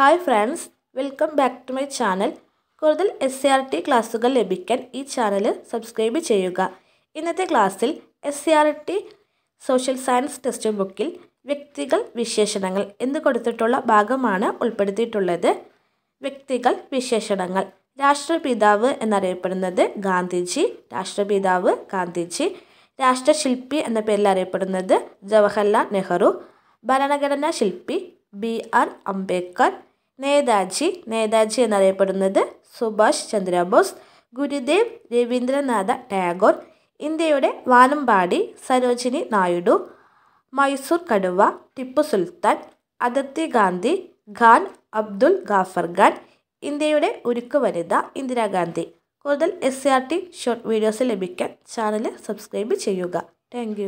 hi friends welcome back to my channel കൂടുതൽ S C R T ക്ലാസ്സുകൾ ലഭിക്കാൻ ഈ ചാനൽ സബ്സ്ക്രൈബ് ചെയ്യുക ഇന്നത്തെ ക്ലാസ്സിൽ S C R T social science text ബുക്കിൽ വ്യക്തികൾ വിശേഷണങ്ങൾ എന്ന് കൊടുത്തിട്ടുള്ള ഭാഗമാണ് ഉൾപ്പെടുത്തിയിട്ടുള്ളത് വ്യക്തികൾ വിശേഷണങ്ങൾ രാഷ്ട്രപിതാവ് എന്നറിയപ്പെടുന്നത് ഗാന്ധിജി രാഷ്ട്രപിതാവ് ഗാന്ധിജി രാഷ്ട്രശില്പി എന്ന പേരിൽ അറിയപ്പെടുന്നത് ജവഹർലാൽ നെഹ്റു ഭരണഘടനാ ശില്പി ബി ആർ അംബേദ്കർ നേതാജി നേതാജി എന്നറിയപ്പെടുന്നത് സുഭാഷ് ചന്ദ്രബോസ് ഗുരുദേവ് രവീന്ദ്രനാഥ ടാഗോർ ഇന്ത്യയുടെ വാനമ്പാടി സരോജിനി നായിഡു മൈസൂർ കടുവ ടിപ്പു സുൽത്താൻ അതിർത്തി ഗാന്ധി ഖാൻ അബ്ദുൽ ഗാഫർ ഖാൻ ഇന്ത്യയുടെ ഉരുക്ക് വനിത ഇന്ദിരാഗാന്ധി കൂടുതൽ S C R T short videos ലഭിക്കാൻ ചാനൽ സബ്സ്ക്രൈബ് ചെയ്യുക താങ്ക്